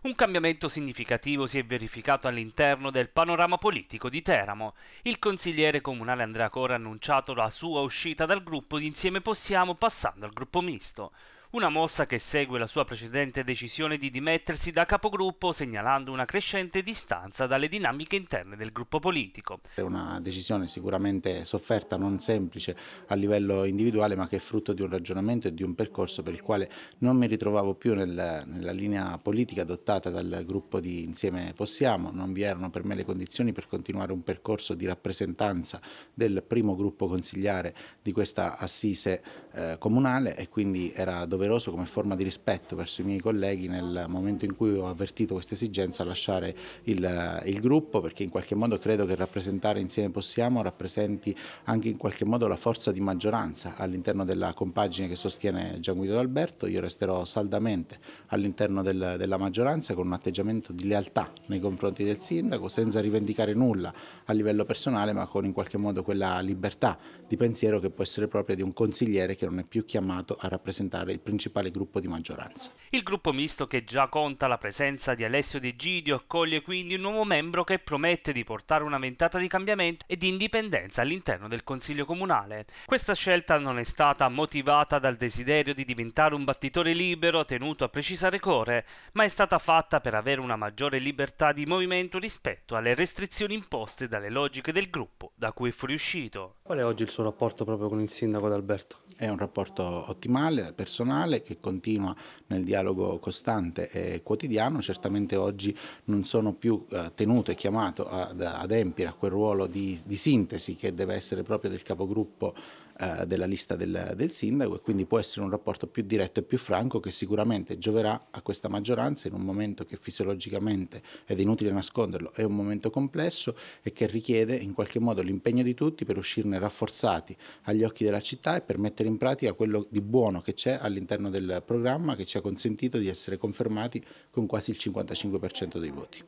Un cambiamento significativo si è verificato all'interno del panorama politico di Teramo. Il consigliere comunale Andrea Cora ha annunciato la sua uscita dal gruppo di Insieme Possiamo passando al gruppo misto. Una mossa che segue la sua precedente decisione di dimettersi da capogruppo, segnalando una crescente distanza dalle dinamiche interne del gruppo politico. È una decisione sicuramente sofferta, non semplice a livello individuale, ma che è frutto di un ragionamento e di un percorso per il quale non mi ritrovavo più nel, nella linea politica adottata dal gruppo di Insieme Possiamo. Non vi erano per me le condizioni per continuare un percorso di rappresentanza del primo gruppo consigliare di questa assise eh, comunale e quindi era dovuto doveroso come forma di rispetto verso i miei colleghi nel momento in cui ho avvertito questa esigenza lasciare il, eh, il gruppo perché in qualche modo credo che rappresentare insieme possiamo rappresenti anche in qualche modo la forza di maggioranza all'interno della compagine che sostiene Gian Guido D'Alberto. Io resterò saldamente all'interno del, della maggioranza con un atteggiamento di lealtà nei confronti del sindaco senza rivendicare nulla a livello personale ma con in qualche modo quella libertà di pensiero che può essere propria di un consigliere che non è più chiamato a rappresentare il principale gruppo di maggioranza. Il gruppo misto che già conta la presenza di Alessio De Gidio accoglie quindi un nuovo membro che promette di portare una ventata di cambiamento e di indipendenza all'interno del Consiglio Comunale. Questa scelta non è stata motivata dal desiderio di diventare un battitore libero tenuto a precisare core, ma è stata fatta per avere una maggiore libertà di movimento rispetto alle restrizioni imposte dalle logiche del gruppo da cui è fuoriuscito. Qual è oggi il suo rapporto proprio con il sindaco d'Alberto? È un rapporto ottimale, personale, che continua nel dialogo costante e quotidiano. Certamente oggi non sono più eh, tenuto e chiamato ad adempiere a quel ruolo di, di sintesi che deve essere proprio del capogruppo eh, della lista del, del, sindaco e quindi può essere un rapporto più diretto e più franco che sicuramente gioverà a questa maggioranza in un momento che fisiologicamente, ed è inutile nasconderlo, è un momento complesso e che richiede in qualche modo l'impegno di tutti per uscirne rafforzati agli occhi della città e per mettere in pratica quello di buono che c'è all'interno del programma che ci ha consentito di essere confermati con quasi il 55% dei voti.